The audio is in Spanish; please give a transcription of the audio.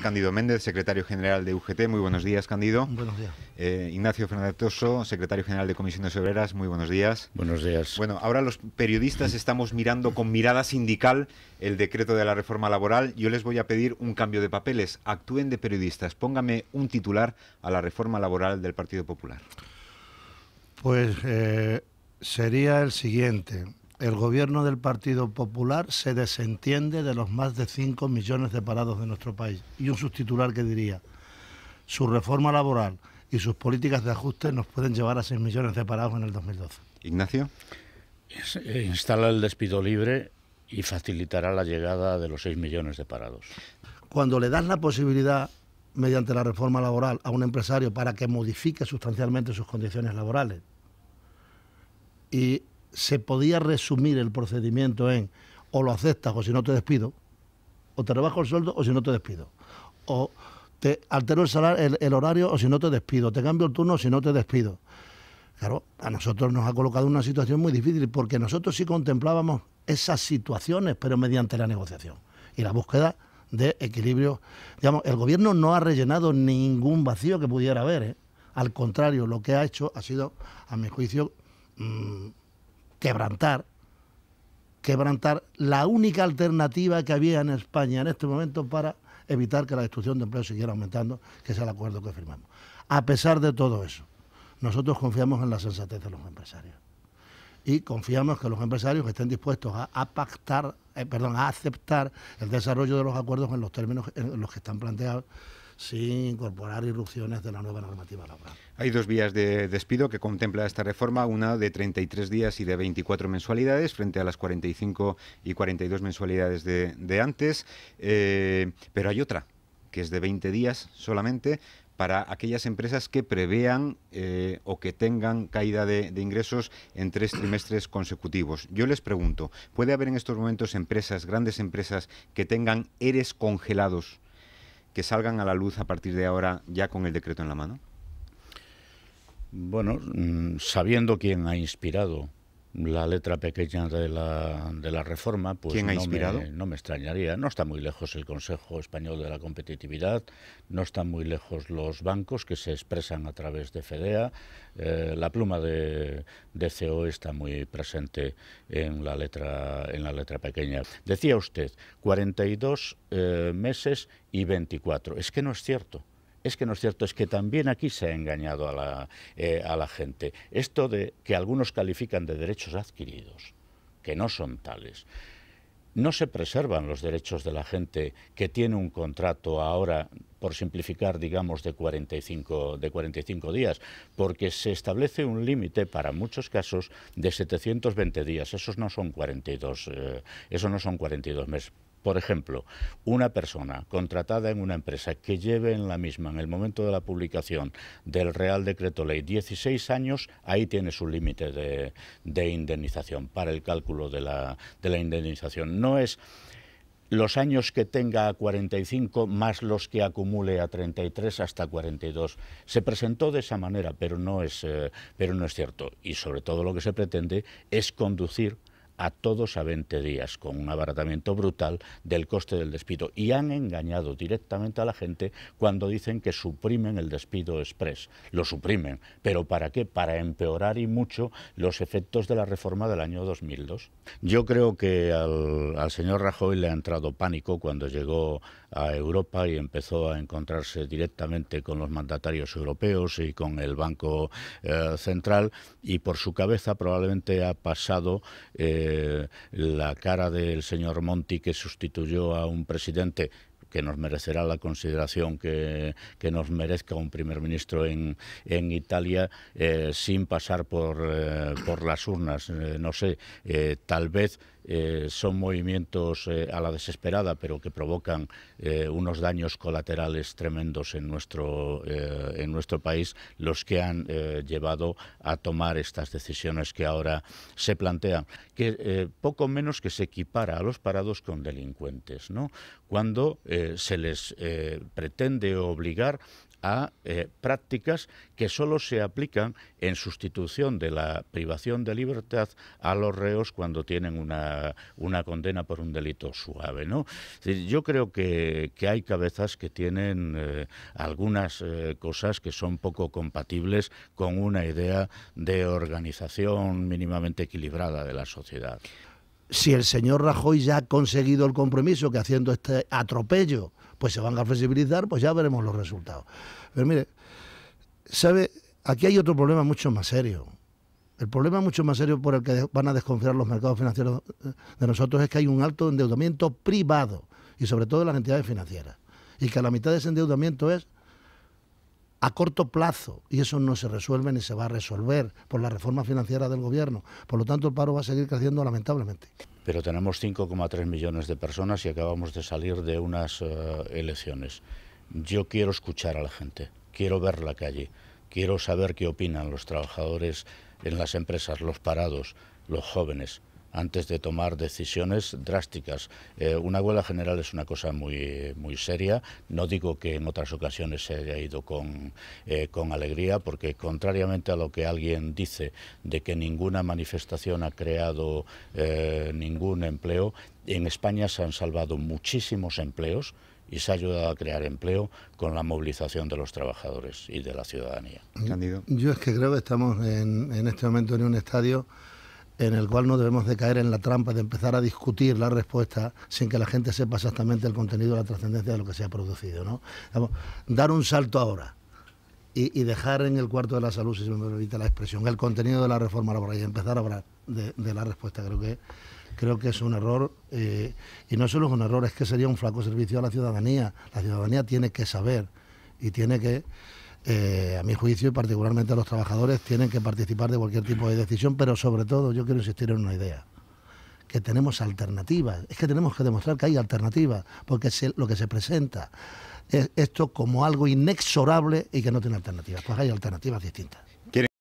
Candido Méndez, secretario general de UGT. Muy buenos días, Candido. Buenos días. Eh, Ignacio Fernández Toso, secretario general de Comisiones Obreras. Muy buenos días. Buenos días. Bueno, ahora los periodistas estamos mirando con mirada sindical el decreto de la reforma laboral. Yo les voy a pedir un cambio de papeles. Actúen de periodistas. Póngame un titular a la reforma laboral del Partido Popular. Pues eh, sería el siguiente el gobierno del Partido Popular se desentiende de los más de 5 millones de parados de nuestro país. Y un subtitular que diría, su reforma laboral y sus políticas de ajuste nos pueden llevar a 6 millones de parados en el 2012. Ignacio. Eh, instala el despido libre y facilitará la llegada de los 6 millones de parados. Cuando le das la posibilidad mediante la reforma laboral a un empresario para que modifique sustancialmente sus condiciones laborales y se podía resumir el procedimiento en o lo aceptas o si no te despido, o te rebajo el sueldo o si no te despido, o te altero el, el, horario o si no te despido, te cambio el turno o si no te despido. Claro, a nosotros nos ha colocado una situación muy difícil porque nosotros sí contemplábamos esas situaciones, pero mediante la negociación y la búsqueda de equilibrio. Digamos, el gobierno no ha rellenado ningún vacío que pudiera haber. ¿eh? Al contrario, lo que ha hecho ha sido, a mi juicio, mm, quebrantar, quebrantar la única alternativa que había en España en este momento para evitar que la destrucción de empleo siguiera aumentando, que es el acuerdo que firmamos. A pesar de todo eso, nosotros confiamos en la sensatez de los empresarios. Y confiamos que los empresarios estén dispuestos a, pactar, eh, perdón, a aceptar el desarrollo de los acuerdos en los términos en los que están planteados sin incorporar irrupciones de la nueva normativa laboral. Hay dos vías de despido que contempla esta reforma, una de 33 días y de 24 mensualidades frente a las 45 y 42 mensualidades de, antes, eh, pero hay otra que es de 20 días solamente para aquellas empresas que prevean eh, o que tengan caída de, de, ingresos en tres trimestres consecutivos. Yo les pregunto, ¿puede haber en estos momentos empresas, grandes empresas, que tengan eres congelados que salgan a la luz a partir de ahora ya con el decreto en la mano? Bueno, mm, sabiendo quién ha inspirado la letra pequeña de la, de la reforma, pues no, Me, extrañaría. No está muy lejos el Consejo Español de la Competitividad, no están muy lejos los bancos que se expresan a través de FEDEA, eh, la pluma de, de e está muy presente en la letra, en la letra pequeña. Decía usted, 42 eh, meses y 24. Es que no es cierto es que no es cierto, es que también aquí se ha engañado eh, a la, gente. Esto de que algunos califican de derechos adquiridos, que no son tales no se preservan los derechos de la gente que tiene un contrato ahora, por simplificar, digamos, de 45, días, porque se establece un límite para muchos casos de 720 días. Esos no son 42, eh, esos no son 42 meses. Por ejemplo, una persona contratada en una empresa que lleve en la misma en el momento de la publicación del Real Decreto Ley 16 años, ahí tiene su límite de, indemnización para el cálculo de la, indemnización. No es los años que tenga a 45 más los que acumule a 33 hasta 42. Se presentó de esa manera, pero no es, eh, pero no es cierto. Y sobre todo lo que se pretende es conducir a todos a 20 días, con un abaratamiento brutal del coste del despido. Y han engañado directamente a la gente cuando dicen que suprimen el despido express. Lo suprimen, pero ¿para qué? Para empeorar y mucho los efectos de la reforma del año 2002. Yo creo que al, señor Rajoy le ha entrado pánico cuando llegó a Europa y empezó a encontrarse directamente con los mandatarios europeos y con el Banco eh, Central y por su cabeza probablemente ha pasado... Eh, eh, la cara del señor Monti que sustituyó a un presidente que nos merecerá la consideración que, nos merezca un primer ministro en, en Italia eh, sin pasar por, eh, las urnas. no sé, tal vez eh, son movimientos eh, a la desesperada, pero que provocan eh, unos daños colaterales tremendos en nuestro, en nuestro país, los que han llevado a tomar estas decisiones que ahora se plantean, que poco menos que se equipara a los parados con delincuentes, cuando se les pretende obligar a eh, prácticas que solo se aplican en sustitución de la privación de libertad a los reos cuando tienen una, una condena por un delito suave. ¿no? yo creo que, hay cabezas que tienen eh, algunas eh, cosas que son poco compatibles con una idea de organización mínimamente equilibrada de la sociedad. Si el señor Rajoy ya ha conseguido el compromiso que haciendo este atropello pues se van a flexibilizar, pues ya veremos los resultados. Pero mire, ¿sabe? Aquí hay otro problema mucho más serio. El problema mucho más serio por el que van a desconfiar los mercados financieros de nosotros es que hay un alto endeudamiento privado y sobre todo de las entidades financieras. Y que la mitad de ese endeudamiento es a corto plazo y eso no se resuelve ni se va a resolver por la reforma financiera del gobierno. Por lo tanto, el paro va a seguir creciendo lamentablemente pero tenemos 5,3 millones de personas y acabamos de salir de unas eh, elecciones. Yo quiero escuchar a la gente, quiero ver la calle, quiero saber qué opinan los trabajadores en las empresas, los parados, los jóvenes antes de tomar decisiones drásticas. Eh, una huelga general es una cosa muy, muy seria. No digo que en otras ocasiones se haya ido con, eh, alegría, porque contrariamente a lo que alguien dice de que ninguna manifestación ha creado eh, ningún empleo, en España se han salvado muchísimos empleos y se ha ayudado a crear empleo con la movilización de los trabajadores y de la ciudadanía. ¿Mm? Yo es que creo que estamos en este momento en un estadio en el cual no debemos de caer en la trampa de empezar a discutir la respuesta sin que la gente sepa exactamente el contenido, la trascendencia de lo que se ha producido. ¿no? dar un salto ahora y, dejar en el cuarto de la salud, si se me permite la expresión, el contenido de la reforma laboral y empezar a hablar de, la respuesta, creo que creo que es un error eh, y no solo es un error, es que sería un flaco servicio a la ciudadanía. La ciudadanía tiene que saber y tiene que eh, a mi juicio y particularmente a los trabajadores, tienen que participar de cualquier tipo de decisión, pero sobre todo yo quiero insistir en una idea, que tenemos alternativas, es que tenemos que demostrar que hay alternativas, porque lo que se presenta es esto como algo inexorable y que no tiene alternativas, pues hay alternativas distintas.